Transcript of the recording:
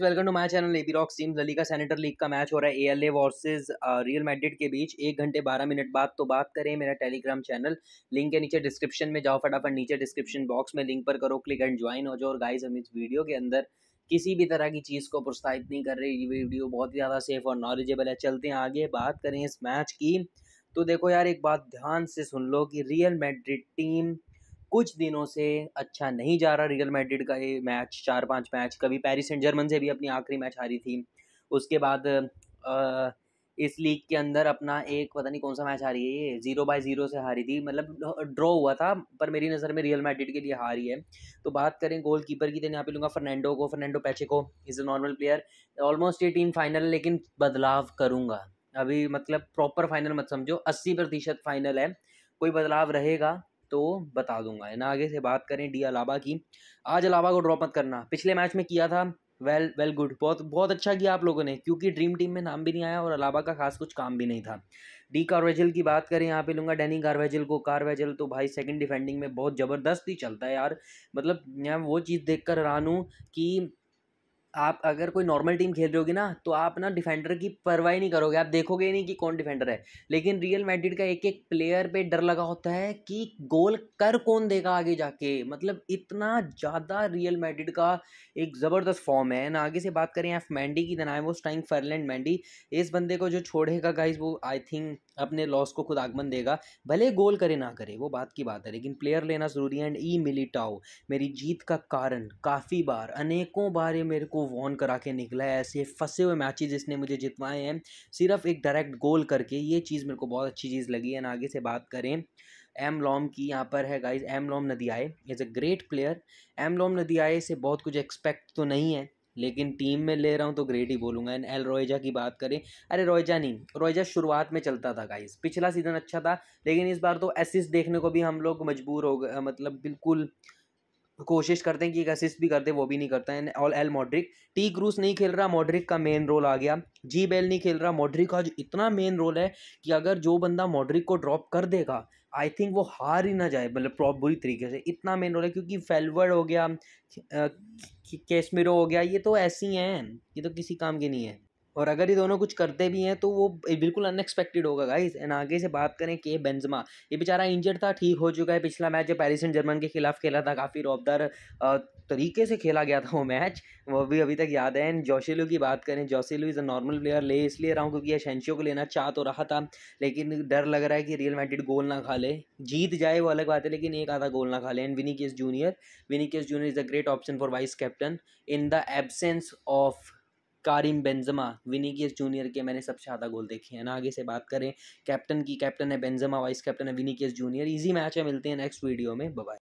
welcome to my channel AB rock team लली का senator league का मैच हो रहा है एएलए वर्सेस रियल मैड्रिड के बीच एक घंटे बारह मिनट बाद तो बात करें मेरा टेलीग्राम चैनल लिंक के नीचे डिस्क्रिप्शन में जाओ फटाफट नीचे डिस्क्रिप्शन बॉक्स में लिंक पर करो क्लिक एंड ज्वाइन हो जाओ और गाइज हम इस वीडियो के अंदर किसी भी तरह की चीज़ को प्रोत्साहित नहीं कर रहे ये वीडियो बहुत ही ज़्यादा सेफ और नॉलेजेबल है चलते हैं आगे बात करें इस मैच की तो देखो यार एक बात ध्यान से सुन लो कि रियल मेड्रिड टीम कुछ दिनों से अच्छा नहीं जा रहा रियल मैड्रिड का ये मैच चार पांच मैच कभी पेरिस एंड जर्मन से भी अपनी आखिरी मैच हारी थी उसके बाद आ, इस लीग के अंदर अपना एक पता नहीं कौन सा मैच हारी है ये जीरो बाय जीरो से हारी थी मतलब ड्रॉ हुआ था पर मेरी नज़र में रियल मैड्रिड के लिए हारी है तो बात करें गोल कीपर की तो यहाँ पे लूँगा फर्नैंडो को फर्नैंडो पैचे को is a normal player almost ये टीम फाइनल लेकिन बदलाव करूँगा अभी मतलब प्रॉपर फाइनल मत समझो अस्सी प्रतिशत फाइनल है कोई बदलाव रहेगा तो बता दूंगा है ना आगे से बात करें डी अलाबा की आज अलाबा को ड्रॉप मत करना पिछले मैच में किया था वेल वेल गुड बहुत बहुत अच्छा किया आप लोगों ने क्योंकि ड्रीम टीम में नाम भी नहीं आया और अलावा का खास कुछ काम भी नहीं था डी कारवेजल की बात करें यहाँ पे लूँगा डैनी कारवेजल को कारवेजल तो भाई सेकंड डिफेंडिंग में बहुत ज़बरदस्त ही चलता है यार मतलब मैं वो चीज़ देखकर हैरान हूँ कि आप अगर कोई नॉर्मल टीम खेल रहे होगी ना तो आप ना डिफेंडर की परवाही नहीं करोगे आप देखोगे नहीं कि कौन डिफेंडर है लेकिन रियल मैड्रिड का एक एक प्लेयर पे डर लगा होता है कि गोल कर कौन देगा आगे जाके मतलब इतना ज़्यादा रियल मैड्रिड का एक ज़बरदस्त फॉर्म है ना आगे से बात करें एफ मैंडी की देना वो स्टाइंग फर्लैंड मैंडी इस बंदे को जो छोड़ेगा गाइज वो आई थिंक अपने लॉस को खुद आगमन देगा भले गोल करे ना करे वो बात की बात है लेकिन प्लेयर लेना ज़रूरी है एंड ई e मिलीटाओ मेरी जीत का कारण काफ़ी बार अनेकों बार ये मेरे को वॉन करा के निकला है ऐसे फंसे हुए मैचेज इसने मुझे जितवाए हैं सिर्फ एक डायरेक्ट गोल करके ये चीज़ मेरे को बहुत अच्छी चीज़ लगी है आगे से बात करें एम लॉम की यहाँ पर है गाइज एम लॉम नदियाए इज़ अ ग्रेट प्लेयर एम लॉम नदियाए से बहुत कुछ एक्सपेक्ट तो नहीं है लेकिन टीम में ले रहा हूँ तो ग्रेट ही बोलूँगा एंड एल रोयजा की बात करें अरे रोयजा नहीं रोयजा शुरुआत में चलता था गाइस पिछला सीज़न अच्छा था लेकिन इस बार तो एसिस देखने को भी हम लोग मजबूर हो गए मतलब बिल्कुल कोशिश करते हैं कि एक असिस्ट भी करते वो भी नहीं करता है ऑल एल मॉड्रिक टी क्रूस नहीं खेल रहा मॉड्रिक का मेन रोल आ गया जी बेल नहीं खेल रहा मॉड्रिक का इतना मेन रोल है कि अगर जो बंदा मॉड्रिक को ड्रॉप कर देगा आई थिंक वो हार ही ना जाए मतलब प्रॉप बुरी तरीके से इतना मेन रोल है क्योंकि फेलवर्ड हो गया केसमिरो हो गया ये तो ऐसी हैं ये तो किसी काम के नहीं है और अगर ये दोनों कुछ करते भी हैं तो वो बिल्कुल अनएक्सपेक्टेड होगा गाइस एंड आगे से बात करें के बेंजमा ये बेचारा इंजर्ड था ठीक हो चुका है पिछला मैच जो पैरिस एंड जर्मन के खिलाफ खेला था काफ़ी रौबदार तरीके से खेला गया था वो मैच वो भी अभी तक याद है एंड जोशीलू की बात करें Joselu is a normal player ले इसलिए रहा हूँ क्योंकि एशेंशियो को लेना चाह तो रहा था लेकिन डर लग रहा है कि रियल मैड्रिड गोल ना खा ले जीत जाए वो अलग बात है लेकिन एक आधा गोल ना खा ले and Vini junior Vini junior is a great option for vice captain in the absence of Karim Benzema Vinicius junior के मैंने सबसे ज़्यादा गोल देखे हैं ना आगे से बात करें कैप्टन की कैप्टन है बेंजमा वाइस कैप्टन है विनीगियस जूनियर इजी मैच है मिलते हैं नेक्स्ट वीडियो में बाय